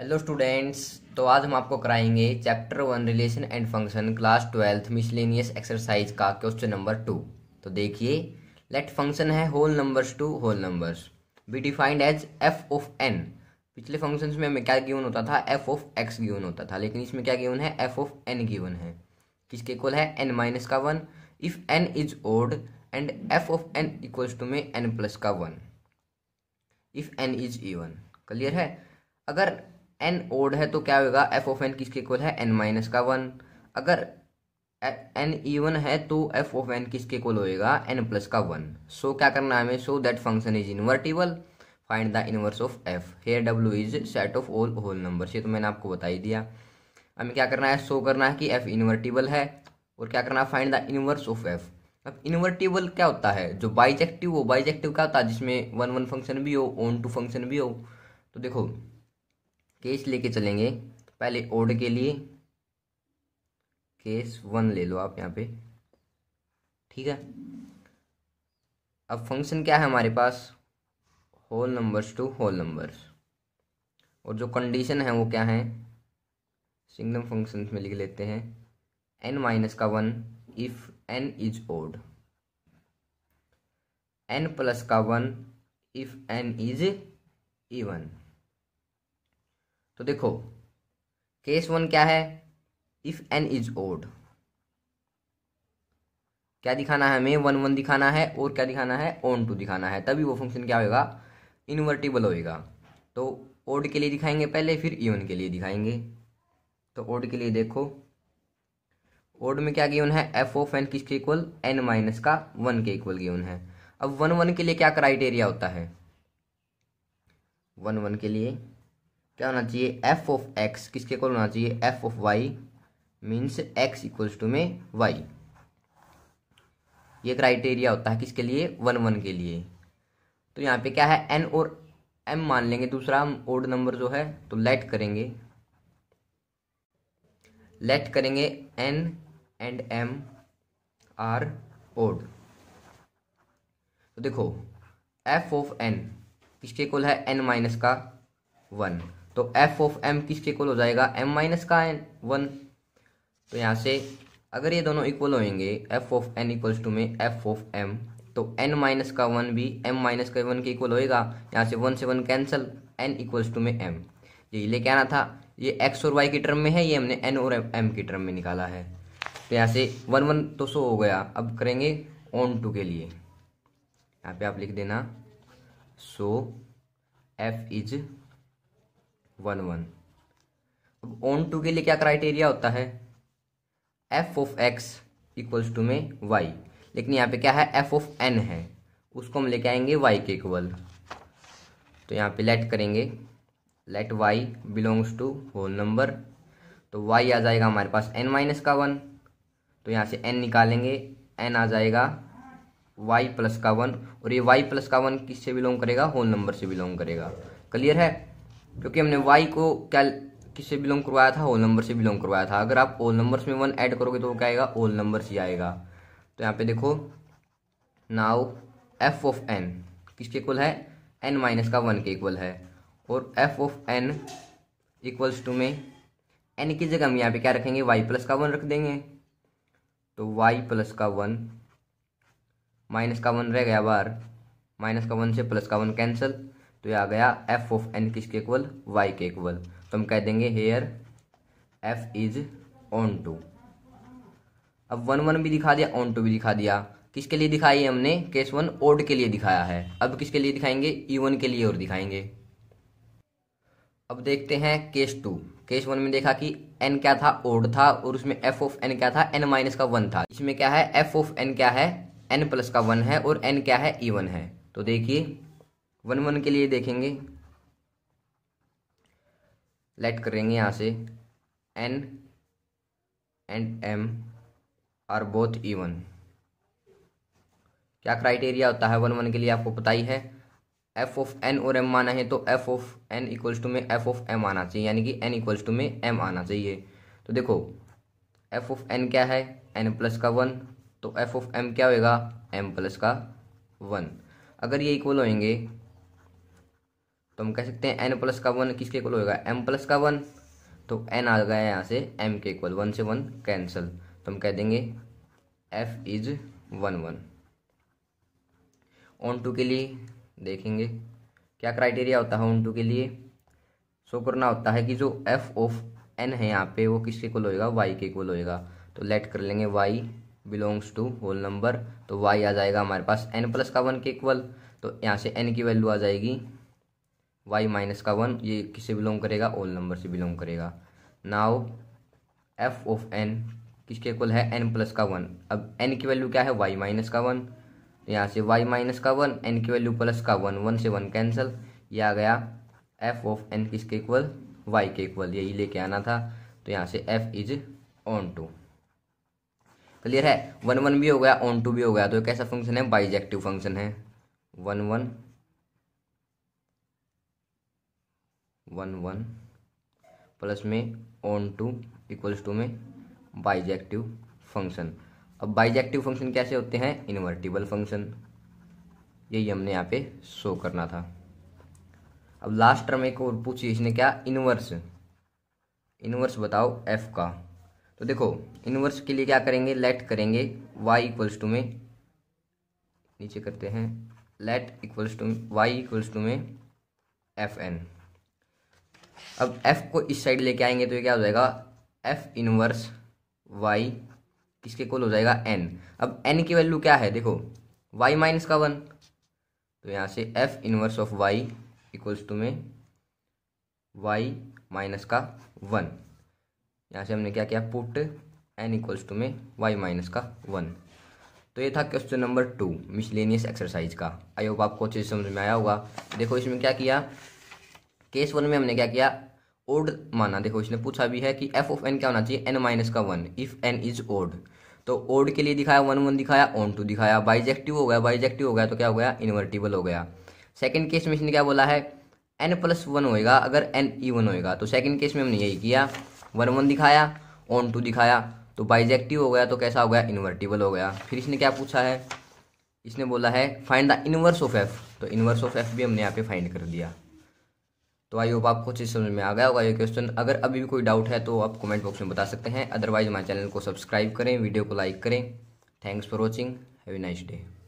hello students तो आज हम आपको कराएंगे chapter one relation and function class twelfth miscellaneous exercise का क्वेश्चन नंबर टू तो देखिए लेट फंक्शन है whole numbers to whole numbers be defined as F of N पिछले फंक्शंस में हमें क्या गिवन होता था एफ ऑफ एक्स गिवन होता था लेकिन इसमें क्या गिवन है एफ ऑफ एन गिवन है किसके इक्वल है एन माइनस का one if N is odd and F of N equals to में एन प्लस का one if N is even clear है अगर एन ओड है तो क्या होगा एफ ऑफ एन किसके इक्वल है एन माइनस का वन अगर एन इवन है तो एफ ऑफ एन किसके इक्वल होएगा एन प्लस का वन सो so, क्या करना है हमें so that function is invertible find the inverse of F here W is set of all whole number ये तो मैंने आपको बता ही दिया हमें क्या करना है सो so करना है कि एफ इन्वर्टिबल है और क्या करना है find the inverse of F अब इन्वर्टिबल क्या होता है जो बाइजेक्टिव हो बाइजेक्टिव क्या होता है जिसमें वन वन फंक्शन भी हो ओन टू फंक्शन भी हो तो देखो केस लेके चलेंगे पहले ओड के लिए केस वन ले लो आप यहाँ पे ठीक है अब फंक्शन क्या है हमारे पास whole numbers to whole numbers और जो कंडीशन है वो क्या है सिग्नम फंक्शन में लिख लेते हैं एन माइनस का one if N is odd N plus का one if N is even तो देखो केस वन क्या है इफ एन इज ओड क्या दिखाना है हमें वन वन दिखाना है और क्या दिखाना है ओन टू दिखाना है तभी वो फंक्शन क्या होगा इन्वर्टिबल होएगा तो ओड के लिए दिखाएंगे पहले फिर ईवन के लिए दिखाएंगे तो ओड के लिए देखो ओड में क्या गेवन है एफ ओफ एन किसके इक्वल एन माइनस का वन के इक्वल गेवन है अब वन वन के लिए क्या क्राइटेरिया होता है वन वन के लिए क्या होना चाहिए एफ ऑफ एक्स किसके कॉल होना चाहिए F of Y means X equals to में वाई ये क्राइटेरिया होता है किसके लिए वन वन के लिए तो यहाँ पे क्या है एन और एम मान लेंगे दूसरा हम ओड नंबर जो है तो लेट करेंगे लेट करेंगे N and M are odd तो देखो एफ ऑफ एन किसके इक्वल है एन माइनस का वन तो एफ ऑफ एम किसके इक्वल हो जाएगा एम माइनस का एन वन तो यहाँ से अगर ये दोनों इक्वल होंगे F of N equals to में एफ ऑफ एम तो एन माइनस का वन भी एम माइनस का वन के इक्वल होएगा यहाँ से वन से one cancel N equals to में एम यही लेके आना था ये एक्स और वाई की टर्म में है ये हमने एन और एम की टर्म में निकाला है तो यहाँ से वन वन तो सो हो गया अब करेंगे ऑन टू के लिए यहाँ पे आप लिख देना so F is one one अब ओन टू के लिए क्या क्राइटेरिया होता है F of X equals to में वाई लेकिन यहाँ पे क्या है एफ ऑफ एन है उसको हम लेके आएंगे वाई के इक्वल तो यहाँ पे लेट करेंगे let Y belongs to whole number तो वाई आ जाएगा हमारे पास एन माइनस का वन तो यहाँ से एन निकालेंगे एन आ जाएगा वाई प्लस का वन और ये वाई प्लस का वन किससे बिलोंग करेगा होल नंबर से बिलोंग करेगा क्लियर है क्योंकि हमने वाई को क्या किससे बिलोंग करवाया था होल नंबर से बिलोंग करवाया था अगर आप होल नंबर में वन ऐड करोगे तो वो क्या आएगा होल नंबर ही आएगा तो यहाँ पे देखो नाउ एफ ऑफ एन किसके इक्वल है एन माइनस का वन के इक्वल है और F of N equals to में एन की जगह हम यहाँ पे क्या रखेंगे वाई प्लस का वन रख देंगे तो वाई प्लस का वन माइनस का वन रह गया बार माइनस का वन से प्लस का वन कैंसिल तो ये आ गया एफ ऑफ एन किसके इक्वल वाई के इक्वल तो हम कह देंगे here F is onto अब वन वन भी दिखा दिया ऑन टू भी दिखा दिया किसके लिए दिखाई है हमने केस वन ओड के लिए दिखाया है अब किसके लिए दिखाएंगे ई e वन के लिए और दिखाएंगे अब देखते हैं केस टू केस वन में देखा कि एन क्या था ओड था और उसमें एफ ऑफ एन क्या था एन माइनस का वन था इसमें क्या है एफ ऑफ एन क्या है एन प्लस का वन है और एन क्या है ई e वन है तो देखिए वन वन के लिए देखेंगे लेट करेंगे यहाँ से N and M are both even क्या क्राइटेरिया होता है वन वन के लिए आपको पता ही है एफ ऑफ एन और एम माना है तो F of N equals to में एफ ऑफ एम आना चाहिए यानी कि एन इक्वल्स टू में एम आना चाहिए तो देखो एफ ऑफ एन क्या है एन प्लस का वन तो एफ ऑफ एम क्या होएगा एम प्लस का वन अगर ये इक्वल होएंगे तो हम कह सकते हैं एन प्लस का वन किसके इक्वल होगा एम प्लस का वन तो एन आ गया यहाँ से एम के इक्वल वन से वन कैंसल तो हम कह देंगे F is one one onto के लिए देखेंगे क्या क्राइटेरिया होता है ऑन टू के लिए शो करना होता है कि जो एफ ऑफ एन है यहाँ पे वो किसके इक्वल होएगा वाई के इक्वल होएगा तो लेट कर लेंगे Y belongs to whole number तो वाई आ जाएगा हमारे पास एन प्लस का वन के इक्वल तो यहाँ से एन की वैल्यू आ जाएगी वाई माइनस का वन ये किससे बिलोंग करेगा ओल नंबर से बिलोंग करेगा नाव एफ ऑफ एन किसके इक्वल है एन प्लस का वन अब एन की वैल्यू क्या है वाई माइनस का वन यहाँ से वाई माइनस का वन एन की वैल्यू प्लस का वन वन से वन कैंसिल ये आ गया एफ ऑफ एन किसके इक्वल वाई के इक्वल यही लेके आना था तो यहाँ से F is onto clear है वन वन भी हो गया ऑन टू भी हो गया तो कैसा फंक्शन है बाइजेक्टिव फंक्शन है one one one one plus में ऑन टू इक्वल्स टू में बाइजेक्टिव फंक्शन अब बाइजेक्टिव फंक्शन कैसे होते हैं इन्वर्टिबल फंक्शन यही हमने यहाँ पे शो करना था अब लास्ट टर्म एक और पूछिए इसने क्या इनवर्स इनवर्स बताओ एफ का तो देखो इनवर्स के लिए क्या करेंगे लेट करेंगे वाई इक्वल्स टू में नीचे करते हैं let equals to Y equals to में एफ एन अब एफ को इस साइड लेके आएंगे तो ये क्या हो जाएगा एफ इनवर्स वाई किसके कोल हो जाएगा एन अब एन की वैल्यू क्या है देखो वाई माइनस का वन तो यहाँ से F inverse of Y equals to में वाई माइनस का वन यहाँ से हमने क्या किया पुट एन इक्वल्स टू में वाई माइनस का वन तो ये था question number two miscellaneous exercise का आई होप आपको अच्छे से समझ में आया होगा देखो इसमें क्या किया केस वन में हमने क्या किया ओड माना देखो इसने पूछा भी है कि एफ ऑफ एन क्या होना चाहिए एन माइनस का one if N is odd तो ओड के लिए दिखाया वन वन दिखाया ऑन टू दिखाया बाइजेक्टिव हो गया बाइजेक्टिव हो गया तो क्या हो गया इन्वर्टिबल हो गया सेकेंड केस में इसने क्या बोला है एन प्लस वन होएगा अगर एन ई वन होएगा तो सेकेंड केस में हमने यही किया वन वन दिखाया ऑन टू दिखाया तो बाइजेक्टिव हो गया तो कैसा हो गया इन्वर्टिबल हो गया फिर इसने क्या पूछा है इसने बोला है find the inverse of F तो इनवर्स ऑफ एफ भी हमने यहाँ पे फाइंड कर दिया तो आई होप आपको चीज़ समझ में आ गया होगा ये क्वेश्चन अगर अभी भी कोई डाउट है तो आप कमेंट बॉक्स में बता सकते हैं अदरवाइज हमारे चैनल को सब्सक्राइब करें वीडियो को लाइक करें thanks for watching have a nice day